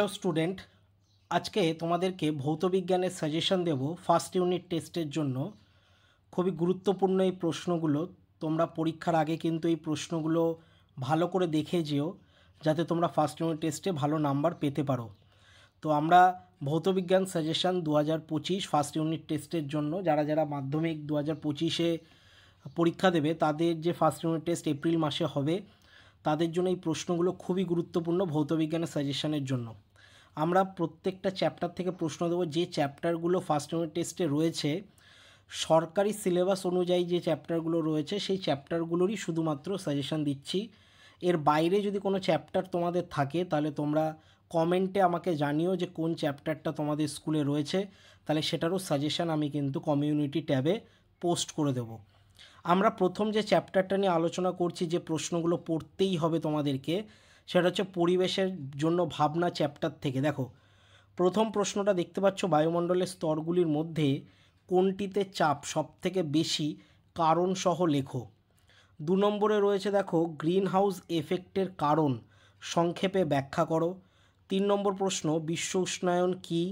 hello student আজকে তোমাদেরকে ভৌতবিজ্ঞানের সাজেশন দেব ফার্স্ট ইউনিট টেস্টের জন্য খুবই গুরুত্বপূর্ণ এই প্রশ্নগুলো তোমরা পরীক্ষার আগে কিন্তু এই প্রশ্নগুলো ভালো করে দেখে যেও যাতে তোমরা ফার্স্ট ইউনিট টেস্টে ভালো নাম্বার পেতে পারো তো আমরা ভৌতবিজ্ঞান সাজেশন দু হাজার পঁচিশ ফার্স্ট ইউনিট টেস্টের জন্য যারা যারা মাধ্যমিক দু হাজার পঁচিশে পরীক্ষা দেবে তাদের যে ফার্স্ট ইউনিট টেস্ট এপ্রিল মাসে হবে তাদের জন্য এই প্রশ্নগুলো খুবই গুরুত্বপূর্ণ ভৌতবিজ্ঞানের সাজেশানের জন্য আমরা প্রত্যেকটা চ্যাপ্টার থেকে প্রশ্ন দেবো যে চ্যাপ্টারগুলো ফার্স্ট ইউনিট টেস্টে রয়েছে সরকারি সিলেবাস অনুযায়ী যে চ্যাপ্টারগুলো রয়েছে সেই চ্যাপ্টারগুলোরই শুধুমাত্র সাজেশান দিচ্ছি এর বাইরে যদি কোনো চ্যাপ্টার তোমাদের থাকে তাহলে তোমরা কমেন্টে আমাকে জানিও যে কোন চ্যাপ্টারটা তোমাদের স্কুলে রয়েছে তাহলে সেটারও সাজেশান আমি কিন্তু কমিউনিটি ট্যাবে পোস্ট করে দেব আমরা প্রথম যে চ্যাপ্টারটা নিয়ে আলোচনা করছি যে প্রশ্নগুলো পড়তেই হবে তোমাদেরকে সেটা হচ্ছে পরিবেশের জন্য ভাবনা চ্যাপ্টার থেকে দেখো প্রথম প্রশ্নটা দেখতে পাচ্ছ বায়ুমণ্ডলের স্তরগুলির মধ্যে কোনটিতে চাপ সবথেকে বেশি কারণসহ লেখো দু নম্বরে রয়েছে দেখো গ্রিন হাউস এফেক্টের কারণ সংক্ষেপে ব্যাখ্যা করো তিন নম্বর প্রশ্ন বিশ্ব উষ্ণায়ন কী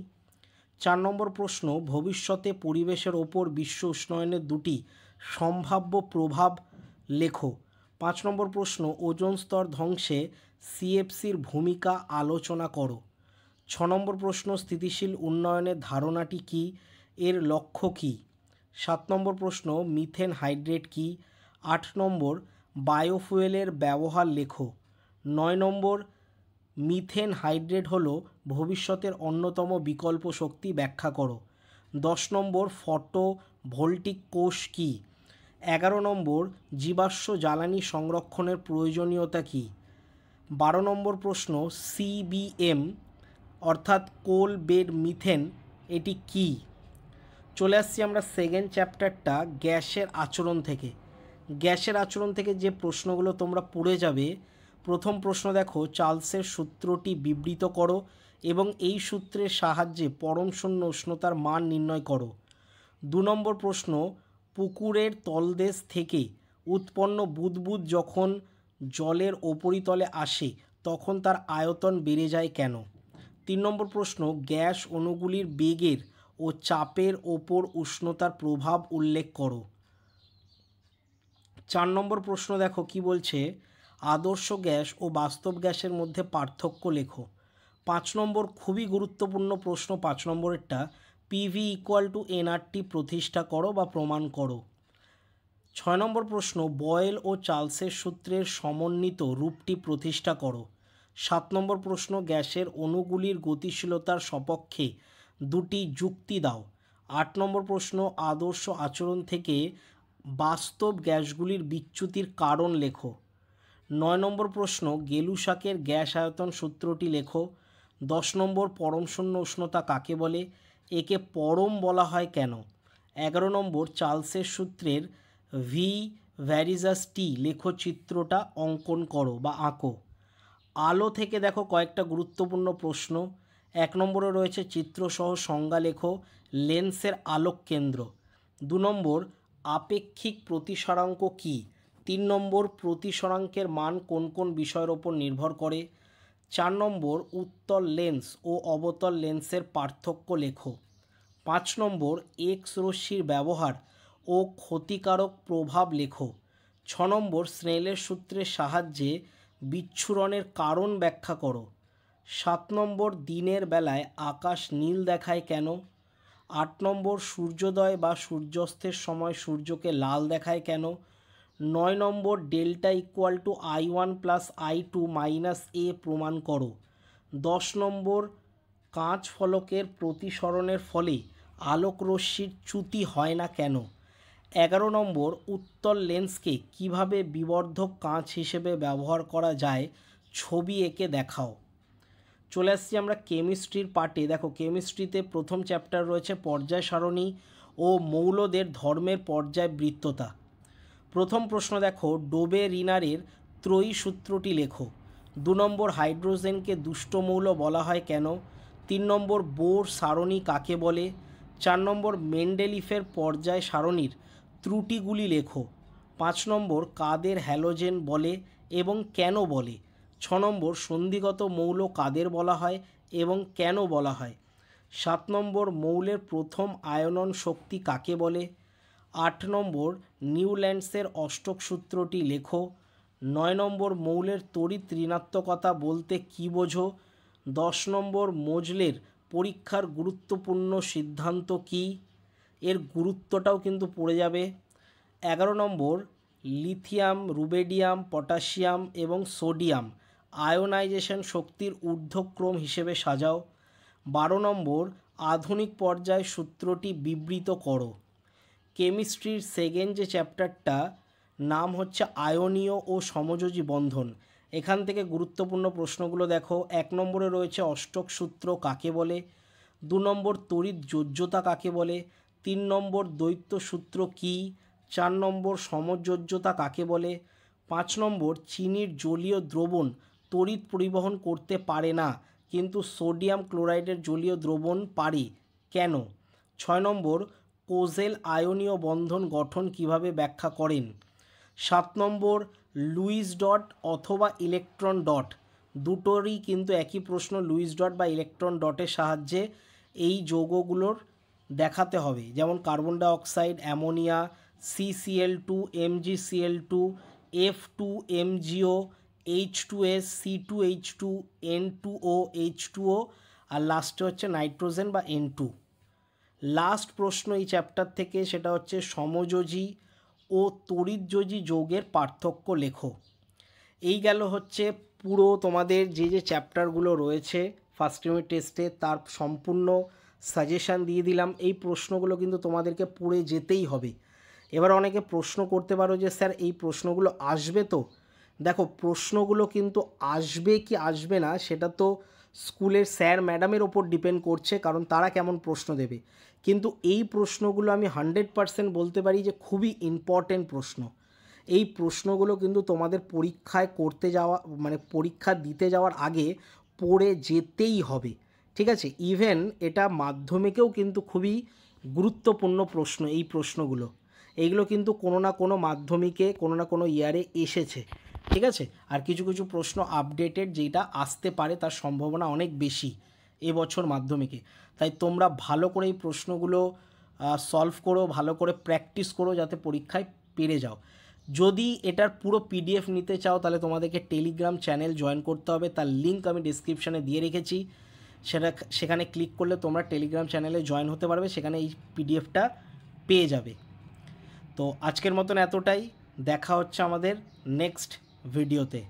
চার নম্বর প্রশ্ন ভবিষ্যতে পরিবেশের ওপর বিশ্ব উষ্ণায়নের দুটি সম্ভাব্য প্রভাব লেখো পাঁচ নম্বর প্রশ্ন ওজন স্তর ধ্বংসে সিএফসির ভূমিকা আলোচনা করো ছ নম্বর প্রশ্ন স্থিতিশীল উন্নয়নের ধারণাটি কি এর লক্ষ্য কি সাত নম্বর প্রশ্ন মিথেন হাইড্রেট কি আট নম্বর বায়োফুয়েলের ব্যবহার লেখো নয় নম্বর মিথেন হাইড্রেট হল ভবিষ্যতের অন্যতম বিকল্প শক্তি ব্যাখ্যা করো দশ নম্বর ফটো ভোল্টিক কোষ কী এগারো নম্বর জীবাশ্ম জ্বালানি সংরক্ষণের প্রয়োজনীয়তা কী বারো নম্বর প্রশ্ন সিবিএম অর্থাৎ কোল বেড মিথেন এটি কি চলে আসছি আমরা সেকেন্ড চ্যাপ্টারটা গ্যাসের আচরণ থেকে গ্যাসের আচরণ থেকে যে প্রশ্নগুলো তোমরা পড়ে যাবে প্রথম প্রশ্ন দেখো চার্লসের সূত্রটি বিবৃত করো এবং এই সূত্রের সাহায্যে পরম শূন্য উষ্ণতার মান নির্ণয় করো দু নম্বর প্রশ্ন পুকুরের তলদেশ থেকে উৎপন্ন বুদবুদ যখন জলের ওপরিতলে আসে তখন তার আয়তন বেড়ে যায় কেন তিন নম্বর প্রশ্ন গ্যাস অণুগুলির বেগের ও চাপের ওপর উষ্ণতার প্রভাব উল্লেখ করো চার নম্বর প্রশ্ন দেখো কি বলছে আদর্শ গ্যাস ও বাস্তব গ্যাসের মধ্যে পার্থক্য লেখো পাঁচ নম্বর খুবই গুরুত্বপূর্ণ প্রশ্ন পাঁচ নম্বরেরটা পিভি ইকুয়াল টু এনআরটি প্রতিষ্ঠা করো বা প্রমাণ করো ছয় নম্বর প্রশ্ন বয়েল ও চার্লসের সূত্রের সমন্বিত রূপটি প্রতিষ্ঠা করো সাত নম্বর প্রশ্ন গ্যাসের অণুগুলির গতিশীলতার সপক্ষে দুটি যুক্তি দাও আট নম্বর প্রশ্ন আদর্শ আচরণ থেকে বাস্তব গ্যাসগুলির বিচ্যুতির কারণ লেখো নয় নম্বর প্রশ্ন গেলুশাকের গ্যাস আয়তন সূত্রটি লেখো দশ নম্বর পরমশূন্য উষ্ণতা কাকে বলে একে পরম বলা হয় কেন এগারো নম্বর চার্লসের সূত্রের ভি ভ্যারিজাস টি লেখচিত্রটা অঙ্কন করো বা আঁকো আলো থেকে দেখো কয়েকটা গুরুত্বপূর্ণ প্রশ্ন এক নম্বরে রয়েছে চিত্রসহ সংজ্ঞা লেখো লেন্সের আলোক কেন্দ্র দু নম্বর আপেক্ষিক প্রতিসরাঙ্ক কী তিন নম্বর প্রতিসরাঙ্কের মান কোন কোন বিষয়ের ওপর নির্ভর করে চার নম্বর উত্তল লেন্স ও অবতল লেন্সের পার্থক্য লেখো পাঁচ নম্বর এক্স রশ্মির ব্যবহার ও ক্ষতিকারক প্রভাব লেখো ছ নম্বর স্নেলের সূত্রের সাহায্যে বিচ্ছুরণের কারণ ব্যাখ্যা করো সাত নম্বর দিনের বেলায় আকাশ নীল দেখায় কেন আট নম্বর সূর্যোদয় বা সূর্যাস্তের সময় সূর্যকে লাল দেখায় কেন নয় নম্বর delta equal to I one plus I two minus A প্রমাণ করো দশ নম্বর কাঁচ ফলকের প্রতিসরণের ফলে আলোকরশ্মির চ্যুতি হয় না কেন এগারো নম্বর উত্তল লেন্সকে কিভাবে বিবর্ধক কাঁচ হিসেবে ব্যবহার করা যায় ছবি এঁকে দেখাও চলে আসছি আমরা কেমিস্ট্রির পার্টে দেখো কেমিস্ট্রিতে প্রথম চ্যাপ্টার রয়েছে পর্যায় সারণী ও মৌলদের ধর্মের পর্যায় বৃত্ততা প্রথম প্রশ্ন দেখো ডোবে রিনারের ত্রয়ী সূত্রটি লেখো দু নম্বর হাইড্রোজেনকে দুষ্টমৌল বলা হয় কেন তিন নম্বর বোর সারণী কাকে বলে চার নম্বর মেন্ডেলিফের পর্যায় সারণীর ত্রুটিগুলি লেখো পাঁচ নম্বর কাদের হ্যালোজেন বলে এবং কেন বলে ছ নম্বর সন্ধিগত মৌল কাদের বলা হয় এবং কেন বলা হয় সাত নম্বর মৌলের প্রথম আয়নন শক্তি কাকে বলে আট নম্বর নিউল্যান্ডসের অষ্টক সূত্রটি লেখো নয় নম্বর মৌলের তড়িৎ ঋণাত্মকতা বলতে কি বোঝো দশ নম্বর মোজলের পরীক্ষার গুরুত্বপূর্ণ সিদ্ধান্ত কি এর গুরুত্বটাও কিন্তু পড়ে যাবে এগারো নম্বর লিথিয়াম রুবেডিয়াম পটাশিয়াম এবং সোডিয়াম আয়োনাইজেশন শক্তির ঊর্ধ্বক্রম হিসেবে সাজাও বারো নম্বর আধুনিক পর্যায় সূত্রটি বিবৃত করো কেমিস্ট্রির সেকেন্ড যে চ্যাপ্টারটা নাম হচ্ছে আয়নীয় ও সমযোজী বন্ধন এখান থেকে গুরুত্বপূর্ণ প্রশ্নগুলো দেখো এক নম্বরে রয়েছে অষ্টক সূত্র কাকে বলে দু নম্বর তড়িৎ যোজ্যতা কাকে বলে তিন নম্বর দ্বৈত সূত্র কি চার নম্বর সমযোজ্যতা কাকে বলে পাঁচ নম্বর চিনির জলীয় দ্রবণ তড়িৎ পরিবহন করতে পারে না কিন্তু সোডিয়াম ক্লোরাইডের জলীয় দ্রবণ পারে কেন ছয় নম্বর কোজেল আয়নীয় বন্ধন গঠন কিভাবে ব্যাখ্যা করেন সাত নম্বর লুইস ডট অথবা ইলেকট্রন ডট দুটোরই কিন্তু একই প্রশ্ন লুইস ডট বা ইলেকট্রন ডটের সাহায্যে এই যৌগগুলোর দেখাতে হবে যেমন carbon dioxide ammonia CCL two MGCL two F two MGO H two S C two H two N two O H two O আর লাস্টে হচ্ছে নাইট্রোজেন বা এন টু লাস্ট প্রশ্ন এই চ্যাপ্টার থেকে সেটা হচ্ছে সমযোজী ও তড়িৎযোজী যোগের পার্থক্য লেখো এই গেল হচ্ছে পুরো তোমাদের যে যে চ্যাপ্টারগুলো রয়েছে ফার্স্ট ইউনিট টেস্টে তার সম্পূর্ণ সাজেশান দিয়ে দিলাম এই প্রশ্নগুলো কিন্তু তোমাদেরকে পড়ে যেতেই হবে এবার অনেকে প্রশ্ন করতে পারো যে স্যার এই প্রশ্নগুলো আসবে তো দেখো প্রশ্নগুলো কিন্তু আসবে কি আসবে না সেটা তো স্কুলের স্যার ম্যাডামের ওপর ডিপেন্ড করছে কারণ তারা কেমন প্রশ্ন দেবে কিন্তু এই প্রশ্নগুলো আমি হান্ড্রেড পারসেন্ট বলতে পারি যে খুবই ইম্পর্টেন্ট প্রশ্ন এই প্রশ্নগুলো কিন্তু তোমাদের পরীক্ষায় করতে যাওয়া মানে পরীক্ষা দিতে যাওয়ার আগে পড়ে যেতেই হবে ঠিক আছে ইভেন এটা মাধ্যমিকেও কিন্তু খুবই গুরুত্বপূর্ণ প্রশ্ন এই প্রশ্নগুলো এইগুলো কিন্তু কোনো না কোনো মাধ্যমিকে কোনো না কোনো ইয়ারে এসেছে ঠিক আছে আর কিছু কিছু প্রশ্ন আপডেটেড যেটা আসতে পারে তার সম্ভাবনা অনেক বেশি এবছর মাধ্যমিকে তাই তোমরা ভালো করে এই প্রশ্নগুলো সলভ করো ভালো করে প্র্যাকটিস করো যাতে পরীক্ষায় পেরে যাও যদি এটার পুরো পিডিএফ নিতে চাও তাহলে তোমাদেরকে টেলিগ্রাম চ্যানেল জয়েন করতে হবে তার লিঙ্ক আমি ডিসক্রিপশানে দিয়ে রেখেছি সেটা সেখানে ক্লিক করলে তোমরা টেলিগ্রাম চ্যানেলে জয়েন হতে পারবে সেখানে এই পিডিএফটা পেয়ে যাবে তো আজকের মতন এতটাই দেখা হচ্ছে আমাদের নেক্সট ভিডিওতে